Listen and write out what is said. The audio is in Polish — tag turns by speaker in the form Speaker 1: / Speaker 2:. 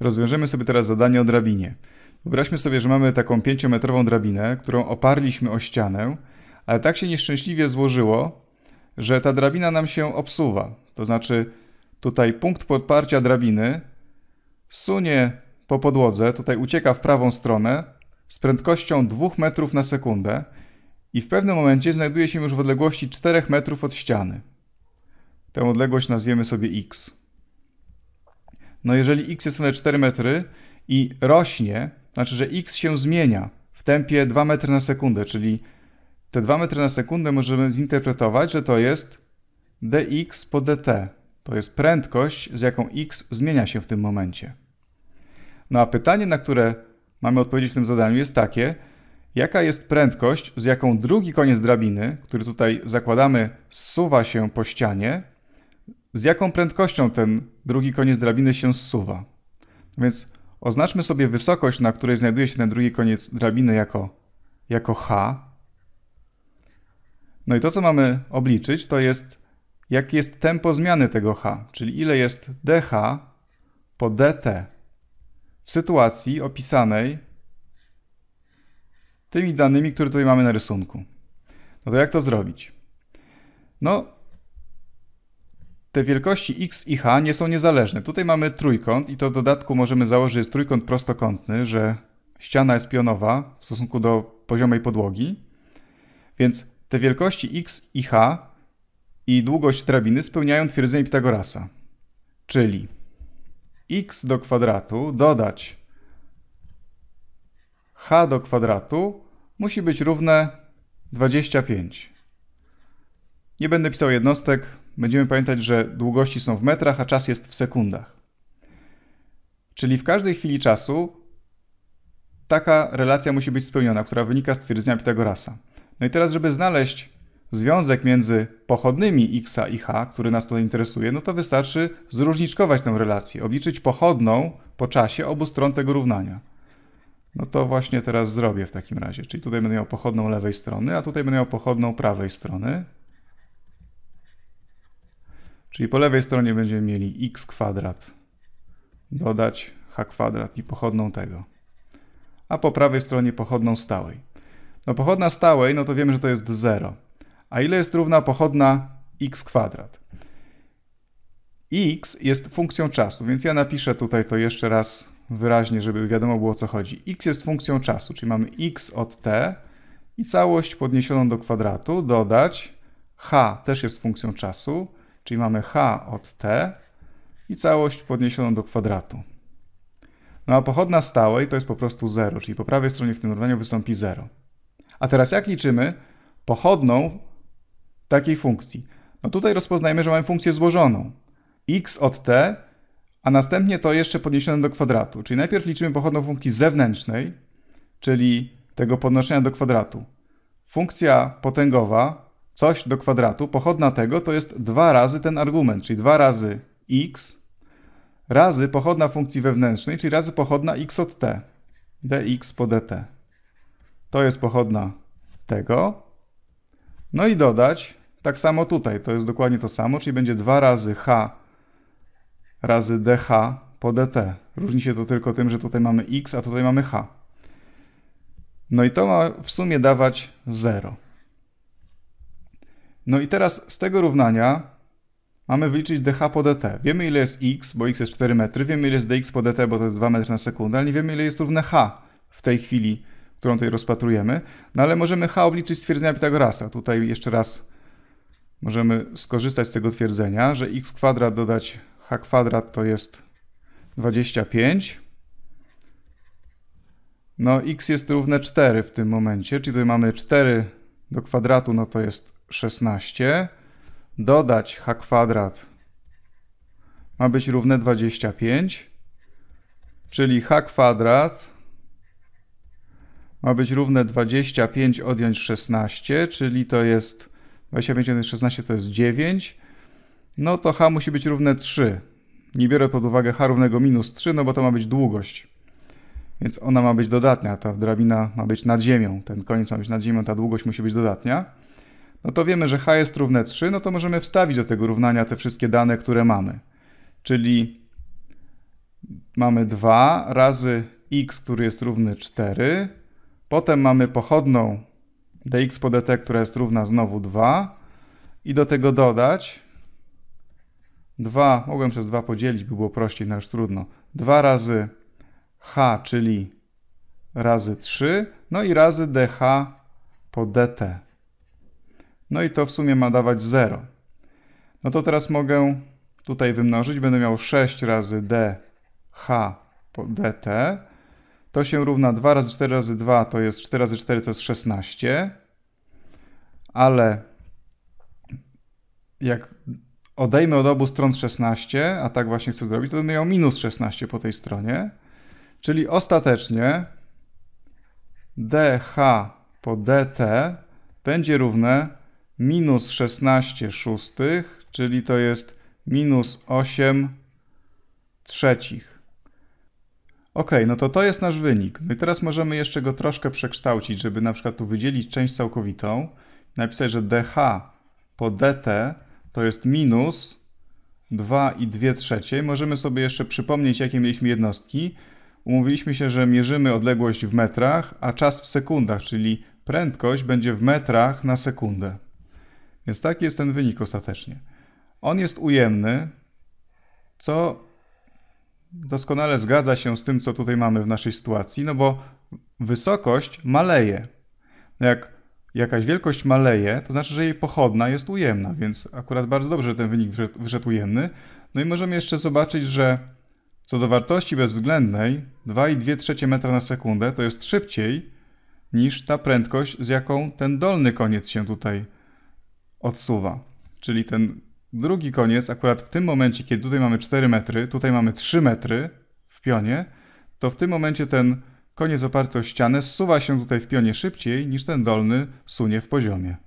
Speaker 1: Rozwiążemy sobie teraz zadanie o drabinie. Wyobraźmy sobie, że mamy taką 5-metrową drabinę, którą oparliśmy o ścianę, ale tak się nieszczęśliwie złożyło, że ta drabina nam się obsuwa. To znaczy, tutaj punkt podparcia drabiny sunie po podłodze, tutaj ucieka w prawą stronę z prędkością 2 metrów na sekundę i w pewnym momencie znajduje się już w odległości 4 metrów od ściany. Tę odległość nazwiemy sobie x. No jeżeli x jest na 4 metry i rośnie, znaczy, że x się zmienia w tempie 2 metry na sekundę, czyli te 2 metry na sekundę możemy zinterpretować, że to jest dx po dt. To jest prędkość, z jaką x zmienia się w tym momencie. No a pytanie, na które mamy odpowiedzieć w tym zadaniu jest takie, jaka jest prędkość, z jaką drugi koniec drabiny, który tutaj zakładamy, zsuwa się po ścianie, z jaką prędkością ten drugi koniec drabiny się zsuwa. Więc oznaczmy sobie wysokość, na której znajduje się ten drugi koniec drabiny jako, jako h. No i to, co mamy obliczyć, to jest, jakie jest tempo zmiany tego h, czyli ile jest dh po dt w sytuacji opisanej tymi danymi, które tutaj mamy na rysunku. No to jak to zrobić? No, te wielkości x i h nie są niezależne. Tutaj mamy trójkąt i to w dodatku możemy założyć, że jest trójkąt prostokątny, że ściana jest pionowa w stosunku do poziomej podłogi. Więc te wielkości x i h i długość drabiny spełniają twierdzenie Pitagorasa. Czyli x do kwadratu dodać h do kwadratu musi być równe 25. Nie będę pisał jednostek, Będziemy pamiętać, że długości są w metrach, a czas jest w sekundach. Czyli w każdej chwili czasu taka relacja musi być spełniona, która wynika z twierdzenia Pitagorasa. No i teraz, żeby znaleźć związek między pochodnymi x i h, y, który nas tutaj interesuje, no to wystarczy zróżniczkować tę relację, obliczyć pochodną po czasie obu stron tego równania. No to właśnie teraz zrobię w takim razie. Czyli tutaj będę miał pochodną lewej strony, a tutaj będę miał pochodną prawej strony. Czyli po lewej stronie będziemy mieli x kwadrat dodać h kwadrat i pochodną tego. A po prawej stronie pochodną stałej. No pochodna stałej, no to wiemy, że to jest 0. A ile jest równa pochodna x kwadrat? x jest funkcją czasu, więc ja napiszę tutaj to jeszcze raz wyraźnie, żeby wiadomo było o co chodzi. x jest funkcją czasu, czyli mamy x od t i całość podniesioną do kwadratu dodać h też jest funkcją czasu Czyli mamy h od t i całość podniesioną do kwadratu. No a pochodna stałej to jest po prostu 0, czyli po prawej stronie w tym równaniu wystąpi 0. A teraz jak liczymy pochodną takiej funkcji? No tutaj rozpoznajmy, że mamy funkcję złożoną. x od t, a następnie to jeszcze podniesione do kwadratu. Czyli najpierw liczymy pochodną funkcji zewnętrznej, czyli tego podnoszenia do kwadratu. Funkcja potęgowa coś do kwadratu, pochodna tego to jest dwa razy ten argument, czyli dwa razy x razy pochodna funkcji wewnętrznej, czyli razy pochodna x od t, dx po dt. To jest pochodna tego. No i dodać tak samo tutaj, to jest dokładnie to samo, czyli będzie dwa razy h razy dh po dt. Różni się to tylko tym, że tutaj mamy x, a tutaj mamy h. No i to ma w sumie dawać 0. No i teraz z tego równania mamy wyliczyć dh po dt. E wiemy ile jest x, bo x jest 4 metry, wiemy ile jest dx po dt, e bo to jest 2 metry na sekundę, ale nie wiemy ile jest równe h w tej chwili, którą tutaj rozpatrujemy. No ale możemy h obliczyć z twierdzenia Pitagorasa. Tutaj jeszcze raz możemy skorzystać z tego twierdzenia, że x kwadrat dodać h kwadrat to jest 25. No x jest równe 4 w tym momencie, czyli tutaj mamy 4 do kwadratu, no to jest 16, dodać h kwadrat ma być równe 25, czyli h kwadrat ma być równe 25 odjąć 16, czyli to jest 25 odjąć 16 to jest 9, no to h musi być równe 3. Nie biorę pod uwagę h równego minus 3, no bo to ma być długość. Więc ona ma być dodatnia, ta drabina ma być nad ziemią, ten koniec ma być nad ziemią, ta długość musi być dodatnia no to wiemy, że h jest równe 3, no to możemy wstawić do tego równania te wszystkie dane, które mamy. Czyli mamy 2 razy x, który jest równy 4, potem mamy pochodną dx po dt, e która jest równa znowu 2 i do tego dodać 2, mogłem przez 2 podzielić, by było prościej, no trudno, 2 razy h, czyli razy 3, no i razy dh po dt. E no i to w sumie ma dawać 0. No to teraz mogę tutaj wymnożyć. Będę miał 6 razy d h dt. To się równa 2 razy 4 razy 2 to jest 4 razy 4 to jest 16. Ale jak odejmę od obu stron 16, a tak właśnie chcę zrobić, to będę miał minus 16 po tej stronie. Czyli ostatecznie dh po dt będzie równe minus 16 szóstych, czyli to jest minus 8 trzecich. Ok, no to to jest nasz wynik. No i teraz możemy jeszcze go troszkę przekształcić, żeby na przykład tu wydzielić część całkowitą. Napisać, że dh po dt to jest minus 2 i 2 trzecie. Możemy sobie jeszcze przypomnieć, jakie mieliśmy jednostki. Umówiliśmy się, że mierzymy odległość w metrach, a czas w sekundach, czyli prędkość będzie w metrach na sekundę. Więc taki jest ten wynik ostatecznie. On jest ujemny, co doskonale zgadza się z tym, co tutaj mamy w naszej sytuacji, no bo wysokość maleje. No jak jakaś wielkość maleje, to znaczy, że jej pochodna jest ujemna, więc akurat bardzo dobrze, że ten wynik wyszedł, ujemny. No i możemy jeszcze zobaczyć, że co do wartości bezwzględnej, 2,2 m metra na sekundę to jest szybciej niż ta prędkość, z jaką ten dolny koniec się tutaj odsuwa. Czyli ten drugi koniec, akurat w tym momencie, kiedy tutaj mamy 4 metry, tutaj mamy 3 metry w pionie, to w tym momencie ten koniec oparty o ścianę zsuwa się tutaj w pionie szybciej niż ten dolny sunie w poziomie.